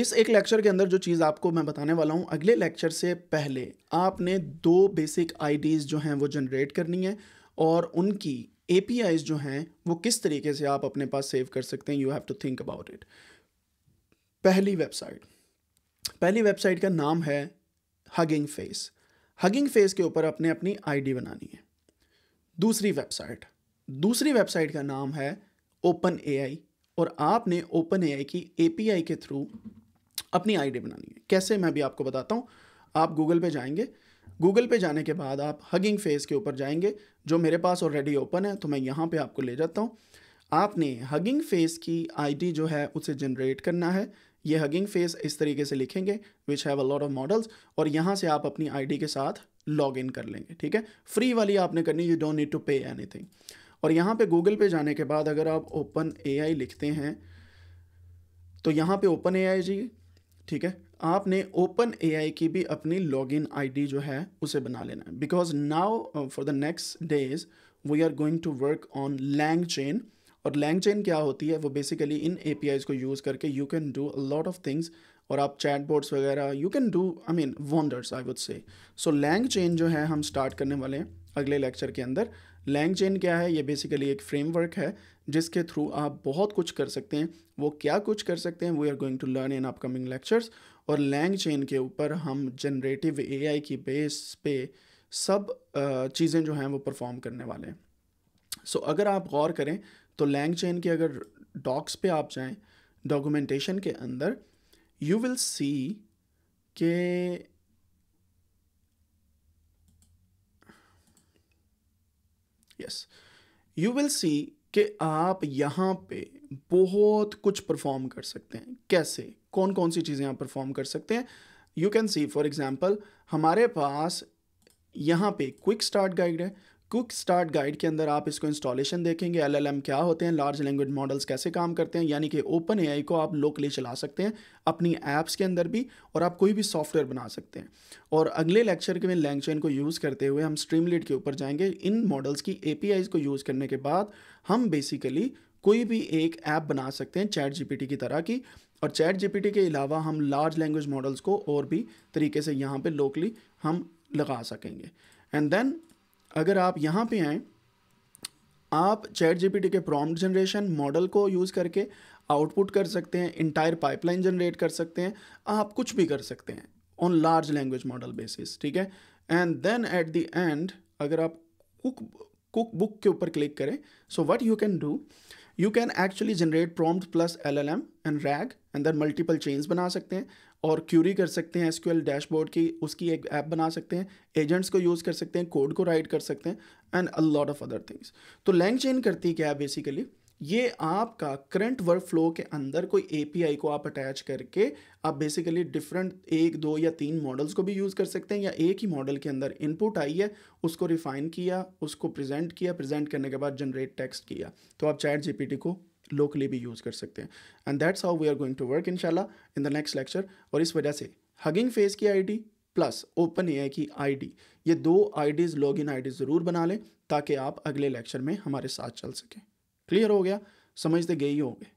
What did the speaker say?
इस एक लेक्चर के अंदर जो चीज़ आपको मैं बताने वाला हूँ अगले लेक्चर से पहले आपने दो बेसिक आईडीज़ जो हैं वो जनरेट करनी है और उनकी ए जो हैं वो किस तरीके से आप अपने पास सेव कर सकते हैं you have to think about it पहली वेबसाइट पहली वेबसाइट का नाम है हगिंग फेस हगिंग फेस के ऊपर अपने अपनी आईडी बनानी है दूसरी वेबसाइट दूसरी वेबसाइट का नाम है ओपन एआई और आपने ओपन एआई की एपीआई के थ्रू अपनी आईडी बनानी है कैसे मैं भी आपको बताता हूँ आप गूगल पे जाएंगे गूगल पे जाने के बाद आप हगिंग फेस के ऊपर जाएंगे जो मेरे पास ऑलरेडी ओपन है तो मैं यहाँ पे आपको ले जाता हूँ आपने हगिंग फेस की आईडी जो है उसे जनरेट करना है ये हगिंग फेस इस तरीके से लिखेंगे which have a lot of models और यहाँ से आप अपनी आईडी के साथ लॉग इन कर लेंगे ठीक है फ्री वाली आपने करनी you don't need to pay any और यहाँ पे गूगल पे जाने के बाद अगर आप ओपन ए लिखते हैं तो यहाँ पे ओपन ए आई ठीक है आपने ओपन ए की भी अपनी लॉगिन आईडी जो है उसे बना लेना है because now for the next days we are going to work on LangChain और लैंग चेन क्या होती है वो बेसिकली इन ए को यूज़ करके you can do a lot of things और आप चैट बोर्ड्स वगैरह you can do I mean wonders I would say so Lang chain जो है हम स्टार्ट करने वाले हैं अगले लेक्चर के अंदर लैंग चेन क्या है ये बेसिकली एक फ्रेमवर्क है जिसके थ्रू आप बहुत कुछ कर सकते हैं वो क्या कुछ कर सकते हैं we are going to learn in upcoming lectures और लैंग चेन के ऊपर हम जनरेटिव ए की बेस पे सब चीज़ें जो हैं वो परफॉर्म करने वाले हैं सो so, अगर आप गौर करें तो लैंग चेन के अगर डॉक्स पे आप जाएं डॉक्यूमेंटेशन के अंदर यू विल सी के यस यू विल सी कि आप यहाँ पे बहुत कुछ परफॉर्म कर सकते हैं कैसे कौन कौन सी चीज़ें आप परफॉर्म कर सकते हैं you can see for example हमारे पास यहाँ पे क्विक स्टार्ट गाइड है कुक स्टार्ट गाइड के अंदर आप इसको इंस्टॉलेशन देखेंगे एलएलएम क्या होते हैं लार्ज लैंग्वेज मॉडल्स कैसे काम करते हैं यानी कि ओपन एआई को आप लोकली चला सकते हैं अपनी ऐप्स के अंदर भी और आप कोई भी सॉफ्टवेयर बना सकते हैं और अगले लेक्चर के में लैंगचेन को यूज़ करते हुए हम स्ट्रीमलिट के ऊपर जाएंगे इन मॉडल्स की ए को यूज़ करने के बाद हम बेसिकली कोई भी एक ऐप बना सकते हैं चैट जीपीटी की तरह की और चैट जीपीटी के अलावा हम लार्ज लैंग्वेज मॉडल्स को और भी तरीके से यहाँ पे लोकली हम लगा सकेंगे एंड देन अगर आप यहाँ पे आएँ आप चैट जीपीटी के प्रॉम्प्ट जनरेशन मॉडल को यूज़ करके आउटपुट कर सकते हैं इंटायर पाइपलाइन जनरेट कर सकते हैं आप कुछ भी कर सकते हैं on large language model basis ठीक है and then at the end अगर आप कुक कुक बुक के ऊपर क्लिक करें so what you can do you can actually generate prompt plus L L M and RAG and then multiple change बना सकते हैं और क्यूरी कर सकते हैं एसक्यूएल डैशबोर्ड की उसकी एक ऐप बना सकते हैं एजेंट्स को यूज़ कर सकते हैं कोड को राइट कर सकते हैं and a lot of other things तो लैंग चेन करती क्या है बेसिकली ये आपका करंट वर्क फ्लो के अंदर कोई एपीआई को आप अटैच करके आप बेसिकली डिफरेंट एक दो या तीन मॉडल्स को भी यूज़ कर सकते हैं या एक ही मॉडल के अंदर इनपुट आई है उसको रिफाइन किया उसको प्रेजेंट किया प्रेजेंट करने के बाद जनरेट टेक्स्ट किया तो आप चैट जीपीटी को लोकली भी यूज़ कर सकते हैं and that's how we are going to work इनशाला इन द नेक्स्ट लेक्चर और इस वजह से हगिंग फेस की आईडी प्लस ओपन ए की आईडी ये दो आईडीज़ आई डी ज़रूर बना लें ताकि आप अगले लेक्चर में हमारे साथ चल सकें क्लियर हो गया समझते गए ही होंगे